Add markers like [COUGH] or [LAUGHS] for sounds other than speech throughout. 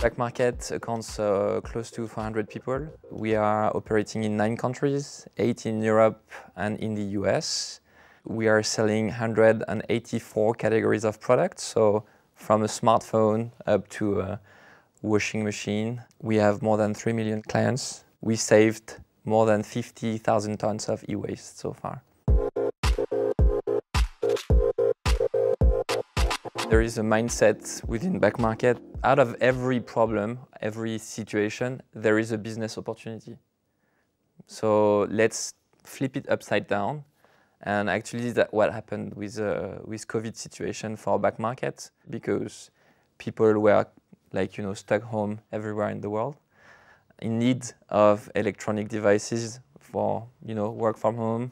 Black Market accounts uh, close to 400 people. We are operating in nine countries, eight in Europe and in the US. We are selling 184 categories of products, so from a smartphone up to a washing machine. We have more than 3 million clients. We saved more than 50,000 tons of e-waste so far. There is a mindset within back market. Out of every problem, every situation, there is a business opportunity. So let's flip it upside down. And actually, that what happened with uh, with COVID situation for back market because people were like you know stuck home everywhere in the world, in need of electronic devices for you know work from home,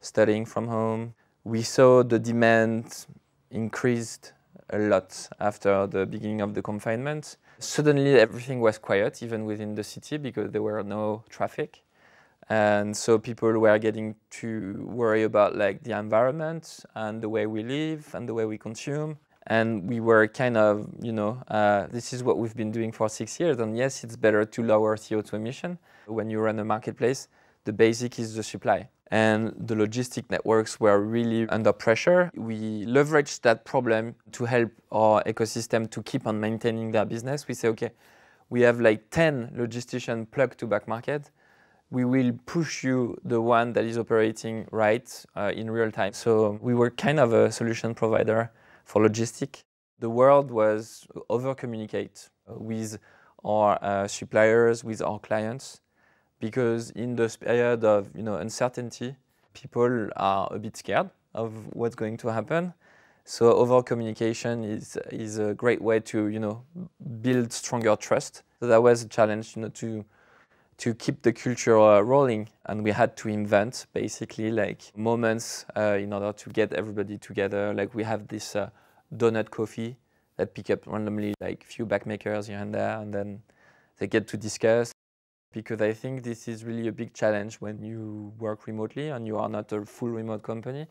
studying from home. We saw the demand increased a lot after the beginning of the confinement. Suddenly everything was quiet, even within the city, because there were no traffic. And so people were getting to worry about like the environment and the way we live and the way we consume. And we were kind of, you know, uh, this is what we've been doing for six years. And yes, it's better to lower CO2 emission. When you run a marketplace, the basic is the supply. And the logistic networks were really under pressure. We leveraged that problem to help our ecosystem to keep on maintaining their business. We say, okay, we have like 10 logisticians plugged to back market we will push you the one that is operating right uh, in real time. So we were kind of a solution provider for logistic. The world was over communicate with our uh, suppliers, with our clients because in this period of you know uncertainty, people are a bit scared of what's going to happen. So over communication is is a great way to you know build stronger trust. So that was a challenge, you know, to to keep the culture uh, rolling, and we had to invent basically like moments uh, in order to get everybody together. Like we have this uh, donut coffee that pick up randomly like few backmakers here and there, and then they get to discuss because I think this is really a big challenge when you work remotely and you are not a full remote company.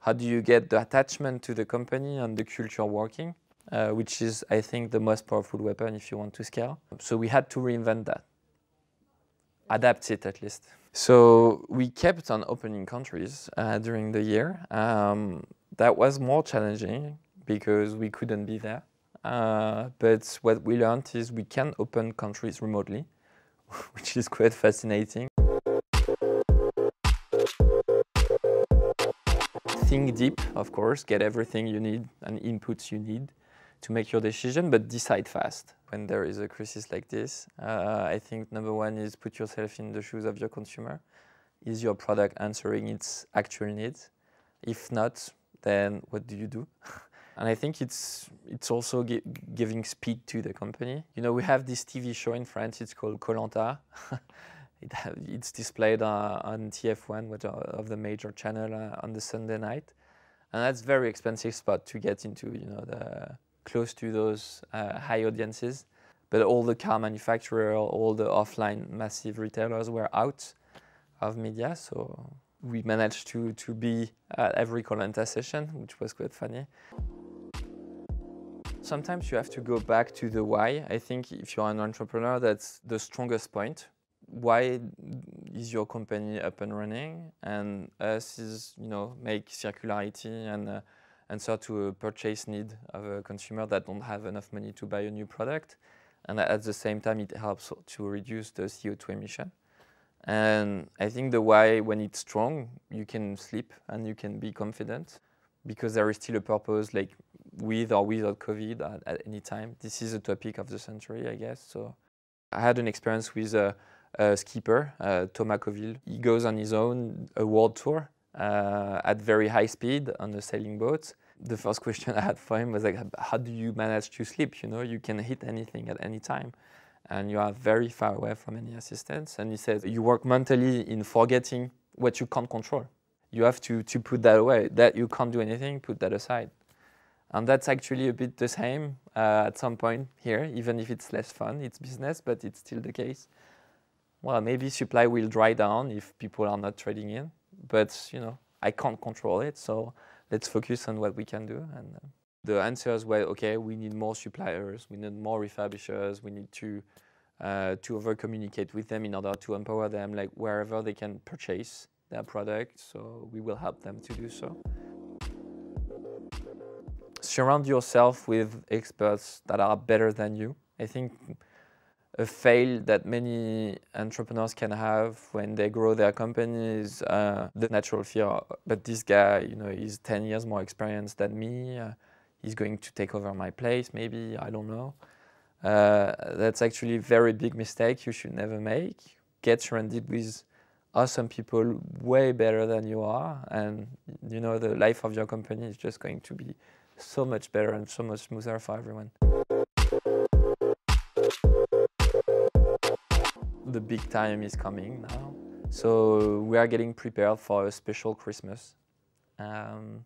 How do you get the attachment to the company and the culture working, uh, which is, I think, the most powerful weapon if you want to scale. So we had to reinvent that, adapt it at least. So we kept on opening countries uh, during the year. Um, that was more challenging because we couldn't be there. Uh, but what we learned is we can open countries remotely [LAUGHS] which is quite fascinating. Think deep, of course, get everything you need and inputs you need to make your decision, but decide fast. When there is a crisis like this, uh, I think number one is put yourself in the shoes of your consumer. Is your product answering its actual needs? If not, then what do you do? [LAUGHS] And I think it's it's also gi giving speed to the company. You know, we have this TV show in France. It's called Colanta. [LAUGHS] it it's displayed uh, on TF1, which of the major channel, uh, on the Sunday night, and that's very expensive spot to get into. You know, the close to those uh, high audiences. But all the car manufacturer, all the offline massive retailers were out of media, so we managed to to be at every Colanta session, which was quite funny. Sometimes you have to go back to the why. I think if you're an entrepreneur, that's the strongest point. Why is your company up and running? And us is, you know, make circularity and uh, answer to a purchase need of a consumer that don't have enough money to buy a new product. And at the same time, it helps to reduce the CO2 emission. And I think the why, when it's strong, you can sleep and you can be confident because there is still a purpose. Like with or without COVID at, at, any time. This is a topic of the century, I guess. So I had an experience with a, a skipper, uh, Thomas Coville. He goes on his own a world tour uh, at very high speed on a sailing boat. The first [LAUGHS] question I had for him was like, how do you manage to sleep? You know, you can hit anything at any time and you are very far away from any assistance. And he said, you work mentally in forgetting what you can't control. You have to, to put that away, that you can't do anything, put that aside. And that's actually a bit the same uh, at some point here, even if it's less fun, it's business, but it's still the case. Well, maybe supply will dry down if people are not trading in, but you know, I can't control it, so let's focus on what we can do. And uh, the is well, okay, we need more suppliers, we need more refurbishers, we need to uh, to over communicate with them in order to empower them, like wherever they can purchase their product. So we will help them to do so surround yourself with experts that are better than you. I think a fail that many entrepreneurs can have when they grow their company is uh, the natural fear. Uh, but this guy, you know, he's 10 years more experienced than me. Uh, he's going to take over my place, maybe. I don't know. Uh, that's actually a very big mistake you should never make. Get surrounded with awesome people way better than you are, and you know the life of your company is just going to be so much better and so much smoother for everyone. The big time is coming now. So we are getting prepared for a special Christmas. Um,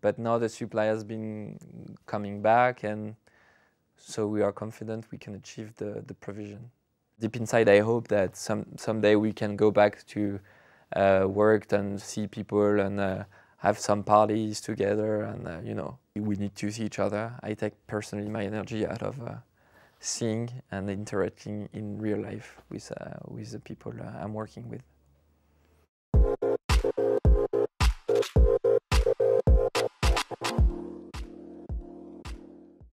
but now the supply has been coming back and so we are confident we can achieve the, the provision. Deep inside, I hope that some someday we can go back to uh, work and see people and uh, have some parties together and uh, you know we need to see each other i take personally my energy out of uh, seeing and interacting in real life with uh, with the people uh, i'm working with